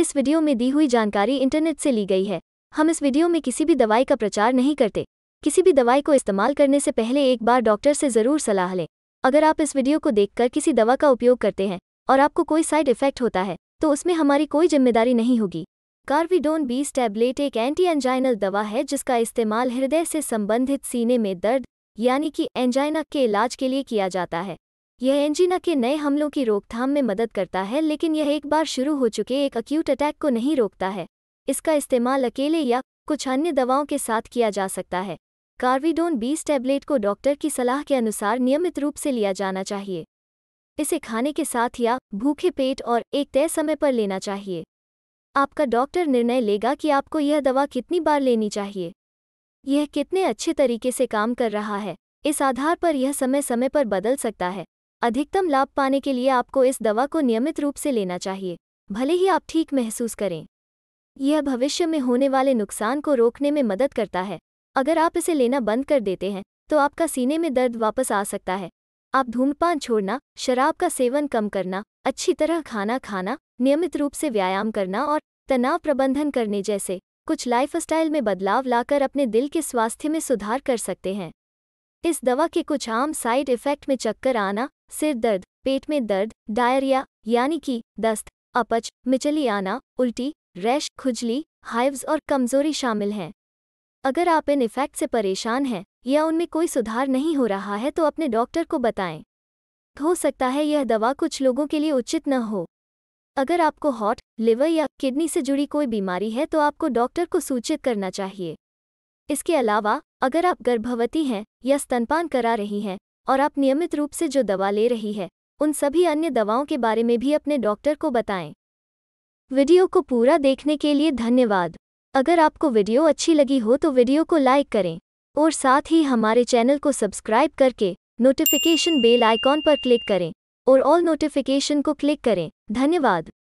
इस वीडियो में दी हुई जानकारी इंटरनेट से ली गई है हम इस वीडियो में किसी भी दवाई का प्रचार नहीं करते किसी भी दवाई को इस्तेमाल करने से पहले एक बार डॉक्टर से ज़रूर सलाह लें अगर आप इस वीडियो को देखकर किसी दवा का उपयोग करते हैं और आपको कोई साइड इफेक्ट होता है तो उसमें हमारी कोई जिम्मेदारी नहीं होगी कार्विडोन बीस टैबलेट एक एंटी एंजाइनल दवा है जिसका इस्तेमाल हृदय से संबंधित सीने में दर्द यानी कि एंजाइना के इलाज के लिए किया जाता है यह एंजीना के नए हमलों की रोकथाम में मदद करता है लेकिन यह एक बार शुरू हो चुके एक अक्यूट अटैक को नहीं रोकता है इसका इस्तेमाल अकेले या कुछ अन्य दवाओं के साथ किया जा सकता है कार्विडोन बीस टैबलेट को डॉक्टर की सलाह के अनुसार नियमित रूप से लिया जाना चाहिए इसे खाने के साथ या भूखे पेट और एक तय समय पर लेना चाहिए आपका डॉक्टर निर्णय लेगा कि आपको यह दवा कितनी बार लेनी चाहिए यह कितने अच्छे तरीके से काम कर रहा है इस आधार पर यह समय समय पर बदल सकता है अधिकतम लाभ पाने के लिए आपको इस दवा को नियमित रूप से लेना चाहिए भले ही आप ठीक महसूस करें यह भविष्य में होने वाले नुकसान को रोकने में मदद करता है अगर आप इसे लेना बंद कर देते हैं तो आपका सीने में दर्द वापस आ सकता है आप धूमपान छोड़ना शराब का सेवन कम करना अच्छी तरह खाना खाना नियमित रूप से व्यायाम करना और तनाव प्रबंधन करने जैसे कुछ लाइफस्टाइल में बदलाव लाकर अपने दिल के स्वास्थ्य में सुधार कर सकते हैं इस दवा के कुछ आम साइड इफेक्ट में चक्कर आना सिर दर्द पेट में दर्द डायरिया यानी कि दस्त अपच मिचली आना उल्टी रैश खुजली हाइव्स और कमजोरी शामिल हैं अगर आप इन इफेक्ट से परेशान हैं या उनमें कोई सुधार नहीं हो रहा है तो अपने डॉक्टर को बताएं हो सकता है यह दवा कुछ लोगों के लिए उचित न हो अगर आपको हॉट लिवर या किडनी से जुड़ी कोई बीमारी है तो आपको डॉक्टर को सूचित करना चाहिए इसके अलावा अगर आप गर्भवती हैं या स्तनपान करा रही हैं और आप नियमित रूप से जो दवा ले रही है उन सभी अन्य दवाओं के बारे में भी अपने डॉक्टर को बताएं वीडियो को पूरा देखने के लिए धन्यवाद अगर आपको वीडियो अच्छी लगी हो तो वीडियो को लाइक करें और साथ ही हमारे चैनल को सब्सक्राइब करके नोटिफिकेशन बेल आइकॉन पर क्लिक करें और ऑल नोटिफिकेशन को क्लिक करें धन्यवाद